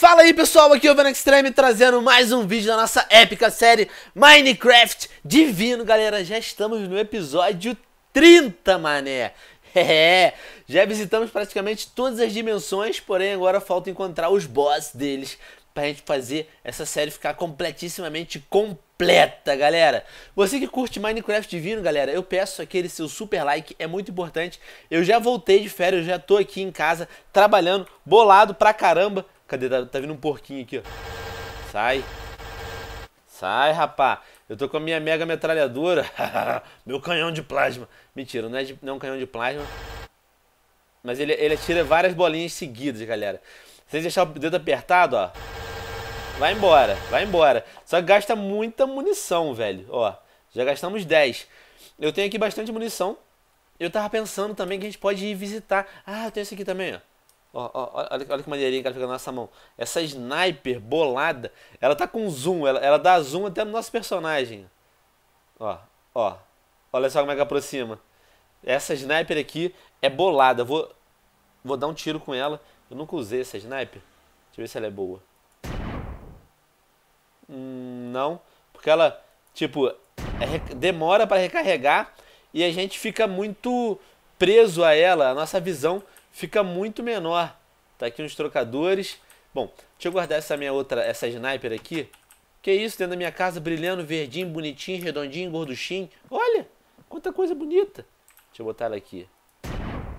Fala aí pessoal, aqui é o Van Extreme trazendo mais um vídeo da nossa épica série Minecraft Divino, galera. Já estamos no episódio 30, mané. É, já visitamos praticamente todas as dimensões, porém agora falta encontrar os boss deles pra gente fazer essa série ficar completíssimamente completa, galera. Você que curte Minecraft Divino, galera, eu peço aquele seu super like, é muito importante. Eu já voltei de férias, já tô aqui em casa trabalhando, bolado pra caramba, Cadê? Tá, tá vindo um porquinho aqui, ó. Sai. Sai, rapá. Eu tô com a minha mega metralhadora. Meu canhão de plasma. Mentira, não é, de, não é um canhão de plasma. Mas ele, ele atira várias bolinhas seguidas, galera. Se você deixar o dedo apertado, ó. Vai embora, vai embora. Só gasta muita munição, velho. Ó, já gastamos 10. Eu tenho aqui bastante munição. Eu tava pensando também que a gente pode ir visitar. Ah, eu tenho isso aqui também, ó. Ó, ó, olha, olha que maneirinha que ela fica na nossa mão. Essa sniper bolada, ela tá com zoom, ela, ela dá zoom até no nosso personagem. Ó, ó. Olha só como é que aproxima. Essa sniper aqui é bolada. Vou, vou dar um tiro com ela. Eu nunca usei essa sniper. Deixa eu ver se ela é boa. Hum, não. Porque ela, tipo, é, demora para recarregar e a gente fica muito preso a ela. A nossa visão fica muito menor. Tá aqui uns trocadores. Bom, deixa eu guardar essa minha outra, essa sniper aqui. Que isso, dentro da minha casa, brilhando, verdinho, bonitinho, redondinho, gorduchinho. Olha, quanta coisa bonita. Deixa eu botar ela aqui.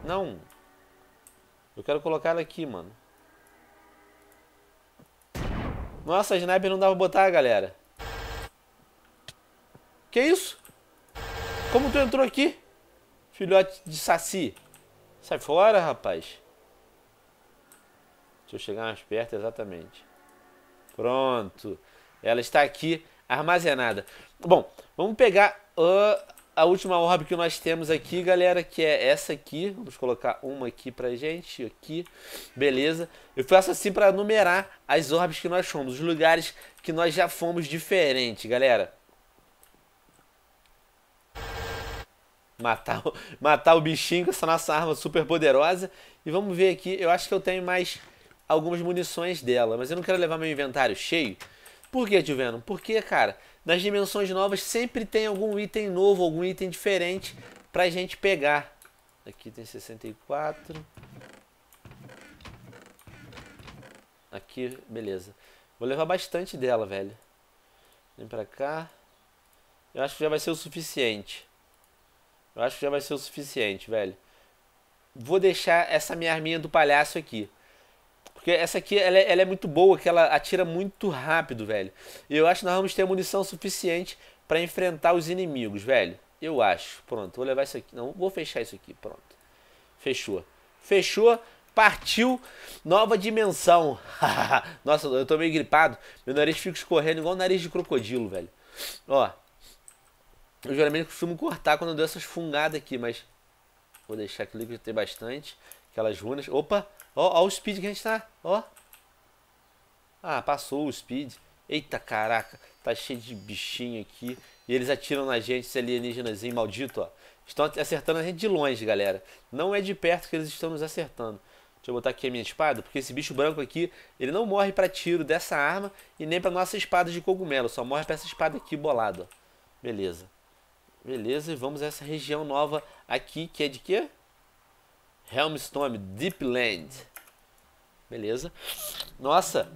Não. Eu quero colocar ela aqui, mano. Nossa, a sniper não dava pra botar, galera. Que isso? Como tu entrou aqui? Filhote de saci. Sai fora, rapaz. Deixa eu chegar mais perto, exatamente. Pronto. Ela está aqui armazenada. Bom, vamos pegar ah, a última orb que nós temos aqui, galera, que é essa aqui. Vamos colocar uma aqui pra gente, aqui. Beleza. Eu faço assim para numerar as orbes que nós fomos, os lugares que nós já fomos diferente, galera. matar, matar o bichinho com essa nossa arma super poderosa. E vamos ver aqui, eu acho que eu tenho mais algumas munições dela, mas eu não quero levar meu inventário cheio. Por que, tio Venom? Porque, cara, nas dimensões novas sempre tem algum item novo, algum item diferente pra gente pegar. Aqui tem 64. Aqui, beleza. Vou levar bastante dela, velho. Vem pra cá. Eu acho que já vai ser o suficiente. Eu acho que já vai ser o suficiente, velho. Vou deixar essa minha arminha do palhaço aqui. Porque essa aqui, ela, é, ela é muito boa, que ela atira muito rápido, velho. E eu acho que nós vamos ter munição suficiente para enfrentar os inimigos, velho. Eu acho. Pronto, vou levar isso aqui. Não, vou fechar isso aqui. Pronto. Fechou. Fechou. Partiu. Nova dimensão. Nossa, eu tô meio gripado. Meu nariz fica escorrendo igual o nariz de crocodilo, velho. Ó, eu geralmente costumo cortar quando eu dou essas fungadas aqui, mas vou deixar que o líquido ter bastante. Aquelas runas. Opa! Ó, ó o speed que a gente tá. Ó. Ah, passou o speed. Eita caraca, tá cheio de bichinho aqui. E eles atiram na gente, esse alienígenazinho maldito, ó. Estão acertando a gente de longe, galera. Não é de perto que eles estão nos acertando. Deixa eu botar aqui a minha espada, porque esse bicho branco aqui, ele não morre para tiro dessa arma e nem para nossa espada de cogumelo, só morre para essa espada aqui bolada. Beleza. Beleza, e vamos a essa região nova aqui, que é de quê? Helmstone, Deepland. Beleza. Nossa.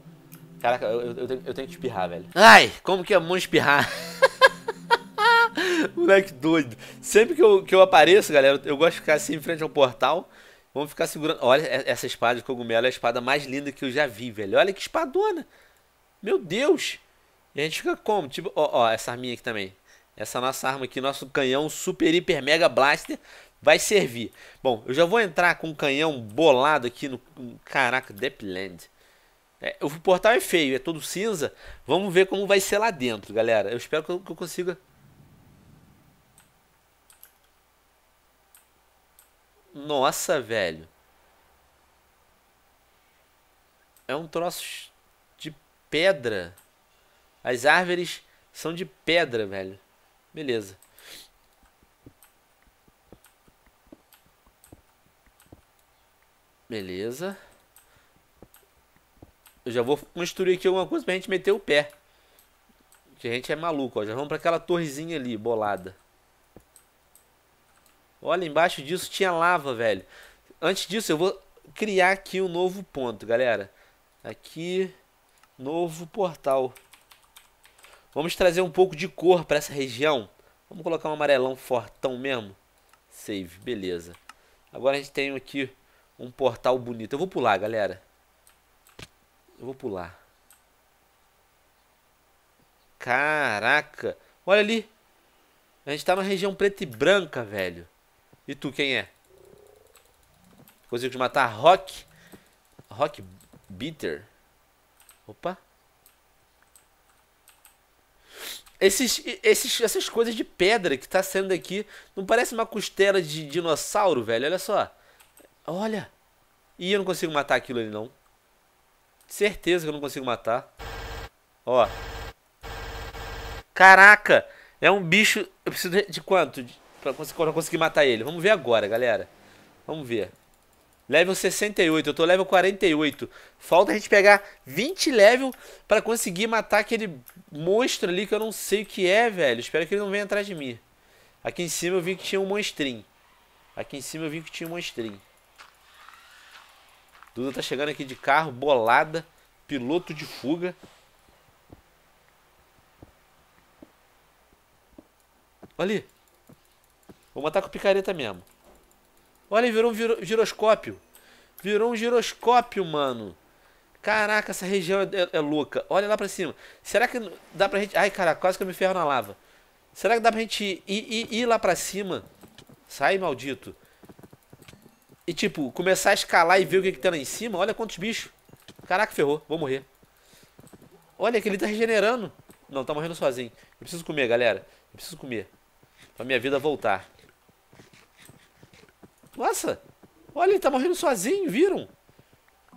Caraca, eu, eu, tenho, eu tenho que espirrar, velho. Ai, como que é bom espirrar? Moleque doido. Sempre que eu, que eu apareço, galera, eu gosto de ficar assim em frente ao portal. Vamos ficar segurando. Olha, essa espada de cogumelo é a espada mais linda que eu já vi, velho. Olha que espadona. Meu Deus. E a gente fica como? Tipo, ó, ó essa arminha aqui também. Essa nossa arma aqui, nosso canhão Super Hiper Mega Blaster vai servir. Bom, eu já vou entrar com o canhão bolado aqui no... Caraca, Depland. É, o portal é feio, é todo cinza. Vamos ver como vai ser lá dentro, galera. Eu espero que eu, que eu consiga... Nossa, velho. É um troço de pedra. As árvores são de pedra, velho. Beleza. Beleza. Eu já vou construir aqui alguma coisa pra gente meter o pé. Que a gente é maluco, ó. Já vamos pra aquela torrezinha ali, bolada. Olha, embaixo disso tinha lava, velho. Antes disso, eu vou criar aqui um novo ponto, galera. Aqui, novo portal. Vamos trazer um pouco de cor para essa região. Vamos colocar um amarelão fortão mesmo. Save, beleza. Agora a gente tem aqui um portal bonito. Eu vou pular, galera. Eu vou pular. Caraca. Olha ali. A gente tá numa região preta e branca, velho. E tu, quem é? Consigo te matar? Rock. Rock Bitter. Opa. Esses, esses, essas coisas de pedra que tá saindo aqui. Não parece uma costela de dinossauro, velho? Olha só. Olha. Ih, eu não consigo matar aquilo ali, não. Certeza que eu não consigo matar. Ó. Caraca. É um bicho... Eu preciso de quanto? Pra conseguir matar ele. Vamos ver agora, galera. Vamos ver. Level 68, eu tô level 48. Falta a gente pegar 20 level para conseguir matar aquele monstro ali que eu não sei o que é, velho. Espero que ele não venha atrás de mim. Aqui em cima eu vi que tinha um monstrinho. Aqui em cima eu vi que tinha um monstrinho. Duda tá chegando aqui de carro, bolada, piloto de fuga. Olha ali. Vou matar com picareta mesmo. Olha, virou um giroscópio. Virou um giroscópio, mano. Caraca, essa região é, é, é, louca. Olha lá pra cima. Será que dá pra gente... Ai, cara, quase que eu me ferro na lava. Será que dá pra gente ir, ir, ir lá pra cima? Sai, maldito. E, tipo, começar a escalar e ver o que, que tem lá em cima? Olha quantos bichos. Caraca, ferrou. Vou morrer. Olha, que ele tá regenerando. Não, tá morrendo sozinho. Eu preciso comer, galera. Eu preciso comer. Pra minha vida voltar. Nossa, olha, ele tá morrendo sozinho, viram?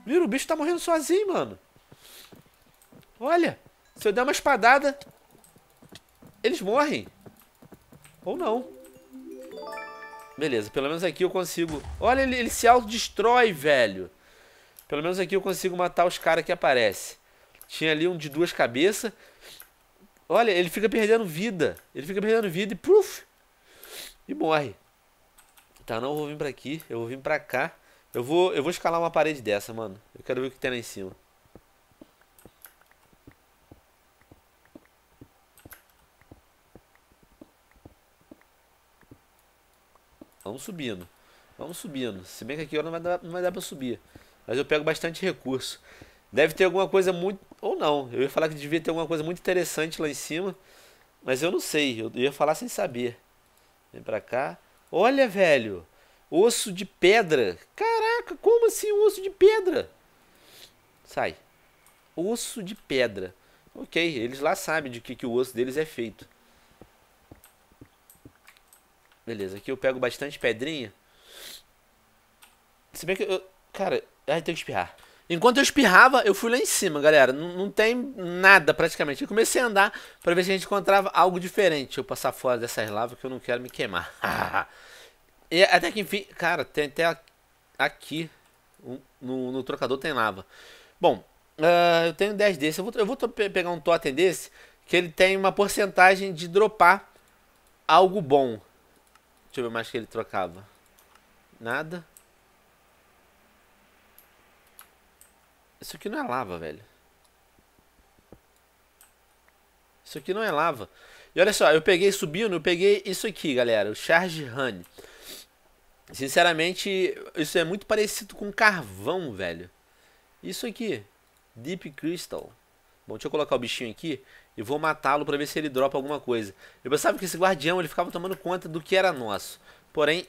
Viram? O bicho tá morrendo sozinho, mano. Olha, se eu der uma espadada, eles morrem. Ou não. Beleza, pelo menos aqui eu consigo... Olha, ele, ele se autodestrói, velho. Pelo menos aqui eu consigo matar os caras que aparecem. Tinha ali um de duas cabeças. Olha, ele fica perdendo vida. Ele fica perdendo vida e... Puf, e morre. Tá, não vou vir pra aqui. Eu vou vir pra cá. Eu vou, eu vou escalar uma parede dessa, mano. Eu quero ver o que tem lá em cima. Vamos subindo. Vamos subindo. Se bem que aqui não vai, dar, não vai dar pra subir. Mas eu pego bastante recurso. Deve ter alguma coisa muito... Ou não. Eu ia falar que devia ter alguma coisa muito interessante lá em cima. Mas eu não sei. Eu ia falar sem saber. Vem pra cá. Olha, velho, osso de pedra. Caraca, como assim osso de pedra? Sai. Osso de pedra. Ok, eles lá sabem de que, que o osso deles é feito. Beleza, aqui eu pego bastante pedrinha. Se bem que eu... Cara, ai, tem que espirrar. Enquanto eu espirrava, eu fui lá em cima, galera. Não, não tem nada praticamente. Eu comecei a andar para ver se a gente encontrava algo diferente. Eu passar fora dessas lavas que eu não quero me queimar. E até que enfim, cara, tem até aqui no, no trocador tem lava. Bom, uh, eu tenho 10 desses. Eu vou, eu vou pegar um totem desse que ele tem uma porcentagem de dropar algo bom. Deixa eu ver mais que ele trocava. Nada. Isso aqui não é lava, velho. Isso aqui não é lava. E olha só, eu peguei subindo, eu peguei isso aqui, galera. O Charge Honey. Sinceramente, isso é muito parecido com carvão, velho. Isso aqui, Deep Crystal. Bom, deixa eu colocar o bichinho aqui e vou matá-lo para ver se ele dropa alguma coisa. Eu pensava que esse guardião ele ficava tomando conta do que era nosso. Porém,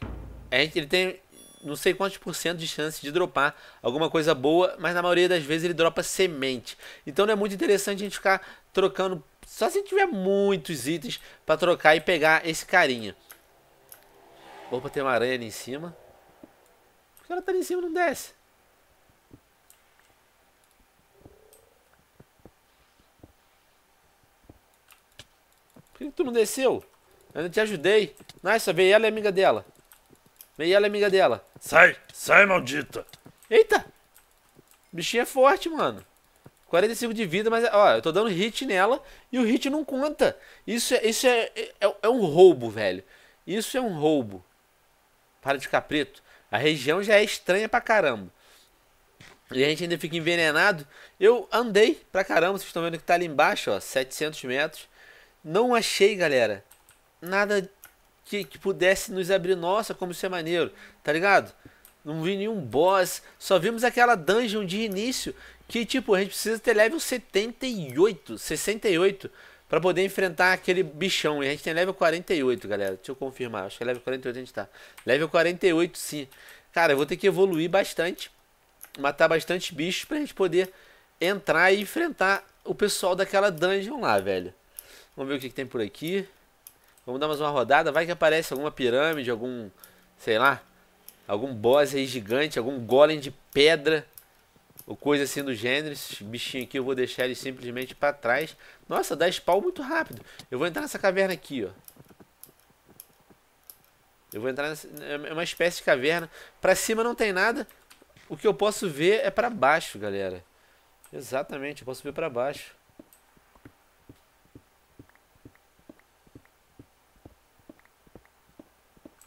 ele tem não sei quantos por cento de chance de dropar alguma coisa boa, mas na maioria das vezes ele dropa semente. Então não é muito interessante a gente ficar trocando, só se tiver muitos itens para trocar e pegar esse carinha. Opa, tem uma aranha ali em cima. Porque ela tá ali em cima, não desce. Por que tu não desceu? Eu não te ajudei. Nossa, veio ela e amiga dela. Veio ela e amiga dela. Sai, sai, maldita. Eita. O bichinho é forte, mano. 45 de vida, mas, ó, eu tô dando hit nela e o hit não conta. Isso é, isso é, é, é um roubo, velho. Isso é um roubo para de ficar preto. A região já é estranha pra caramba. E a gente ainda fica envenenado. Eu andei pra caramba, vocês estão vendo que tá ali embaixo, ó, 700 metros. Não achei, galera, nada que, que pudesse nos abrir. Nossa, como isso é maneiro, tá ligado? Não vi nenhum boss, só vimos aquela dungeon de início que, tipo, a gente precisa ter level 78, 68 Pra poder enfrentar aquele bichão. E a gente tem level 48, galera. Deixa eu confirmar. Acho que é level 48 a gente tá. Level 48, sim. Cara, eu vou ter que evoluir bastante. Matar bastante bichos pra gente poder entrar e enfrentar o pessoal daquela dungeon lá, velho. Vamos ver o que, que tem por aqui. Vamos dar mais uma rodada. Vai que aparece alguma pirâmide, algum... Sei lá. Algum boss aí gigante, algum golem de pedra ou coisa assim do gênero. Esses bichinhos aqui eu vou deixar eles simplesmente para trás. Nossa, dá spawn muito rápido. Eu vou entrar nessa caverna aqui, ó. Eu vou entrar nessa... É, é uma espécie de caverna. Pra cima não tem nada. O que eu posso ver é pra baixo, galera. Exatamente, eu posso ver pra baixo.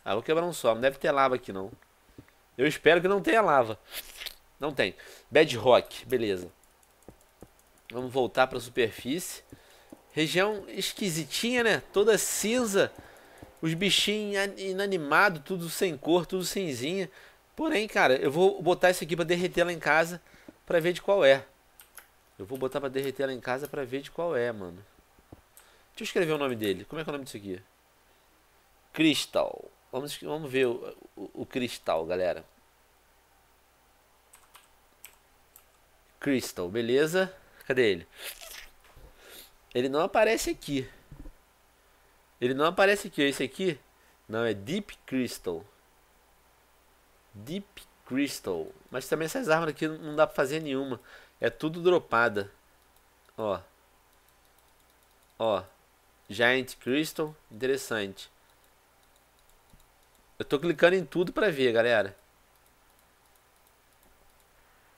Ah, vou quebrar um só. Não deve ter lava aqui, não. Eu espero que não tenha lava. Não tem. Bedrock, beleza. Vamos voltar para a superfície. Região esquisitinha, né? Toda cinza. Os bichinhos inanimados, tudo sem cor, tudo cinzinha. Porém, cara, eu vou botar isso aqui para derreter lá em casa para ver de qual é. Eu vou botar para derreter lá em casa para ver de qual é, mano. Deixa eu escrever o nome dele. Como é que é o nome disso aqui? Crystal. Vamos, vamos ver o, o, o cristal, galera. Crystal, beleza? Cadê ele? Ele não aparece aqui. Ele não aparece aqui. Esse aqui? Não, é Deep Crystal. Deep Crystal. Mas também essas armas aqui não dá pra fazer nenhuma. É tudo dropada. Ó. Ó. Giant Crystal. Interessante. Eu tô clicando em tudo pra ver, galera.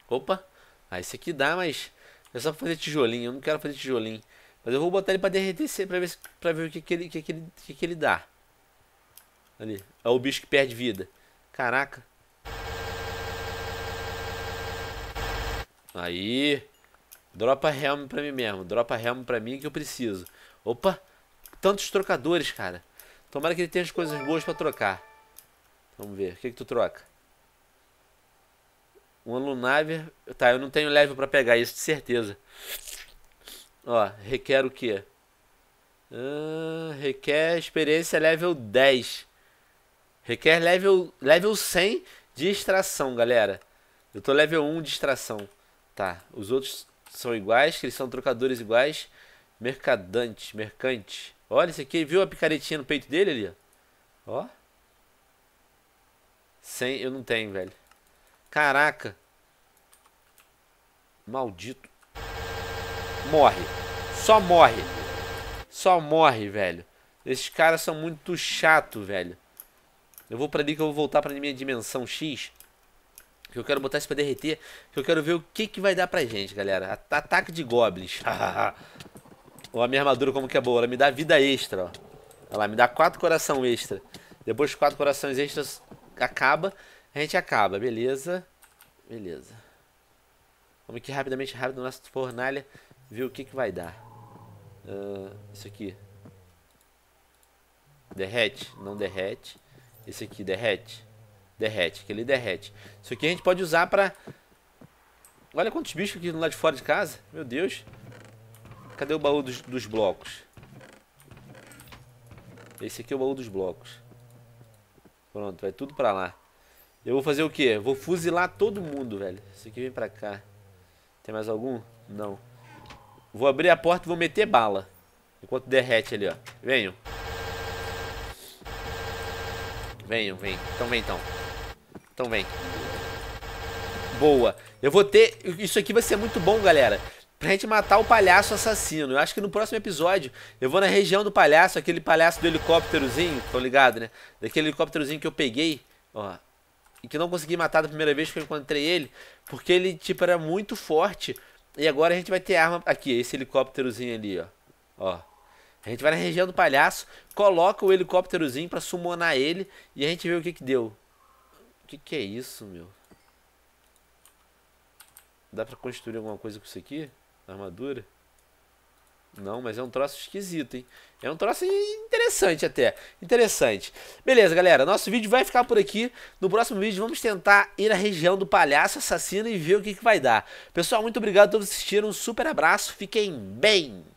Opa. Ah, esse aqui dá, mas é só pra fazer tijolinho. Eu não quero fazer tijolinho. Mas eu vou botar ele pra derreter pra ver, pra ver o que, que, ele, que, que, ele, que, que ele dá. Ali. É o bicho que perde vida. Caraca. Aí. Dropa helm pra mim mesmo. Dropa helm pra mim que eu preciso. Opa. Tantos trocadores, cara. Tomara que ele tenha as coisas boas pra trocar. Vamos ver. O que, que tu troca? Uma Lunáver. Tá, eu não tenho level para pegar isso, de certeza. Ó, requer o quê? Uh, requer experiência level 10. Requer level, level 100 de extração, galera. Eu tô level 1 de extração. Tá, os outros são iguais, que eles são trocadores iguais. Mercadante, mercante. Olha isso aqui, viu a picaretinha no peito dele ali? Ó. 100, eu não tenho, velho. Caraca. Maldito. Morre. Só morre. Só morre, velho. Esses caras são muito chato, velho. Eu vou pra ali que eu vou voltar pra minha dimensão X. Que eu quero botar isso pra derreter. Que eu quero ver o que, que vai dar pra gente, galera. Ataque de goblins. ó, a minha armadura como que é boa. Ela me dá vida extra, ó. Ela me dá quatro coração extra. Depois quatro corações extras acaba a gente acaba, beleza. Beleza. Vamos aqui rapidamente, rápido, na nossa fornalha, ver o que, que vai dar. Uh, isso aqui. Derrete? Não derrete. Esse aqui derrete? Derrete, aquele derrete. Isso aqui a gente pode usar pra... Olha quantos bichos aqui lá de fora de casa. Meu Deus. Cadê o baú dos, dos blocos? Esse aqui é o baú dos blocos. Pronto, vai tudo pra lá. Eu vou fazer o quê? Vou fuzilar todo mundo, velho. Isso aqui vem pra cá. Tem mais algum? Não. Vou abrir a porta e vou meter bala. Enquanto derrete ali, ó. Venham. Venham, vem. Então vem, então. Então vem. Boa. Eu vou ter... Isso aqui vai ser muito bom, galera. Pra gente matar o palhaço assassino. Eu acho que no próximo episódio eu vou na região do palhaço, aquele palhaço do helicópterozinho, tô ligado, né? Daquele helicópterozinho que eu peguei. Ó, e que não consegui matar da primeira vez que eu encontrei ele, porque ele tipo era muito forte. E agora a gente vai ter arma aqui, esse helicópterozinho ali, ó. Ó. A gente vai na região do palhaço, coloca o helicópterozinho para summonar ele e a gente vê o que que deu. O que que é isso, meu? Dá pra construir alguma coisa com isso aqui? Armadura? Não, mas é um troço esquisito, hein? É um troço interessante até. Interessante. Beleza, galera. Nosso vídeo vai ficar por aqui. No próximo vídeo vamos tentar ir à região do palhaço assassino e ver o que, que vai dar. Pessoal, muito obrigado a todos que assistiram. Um super abraço. Fiquem bem.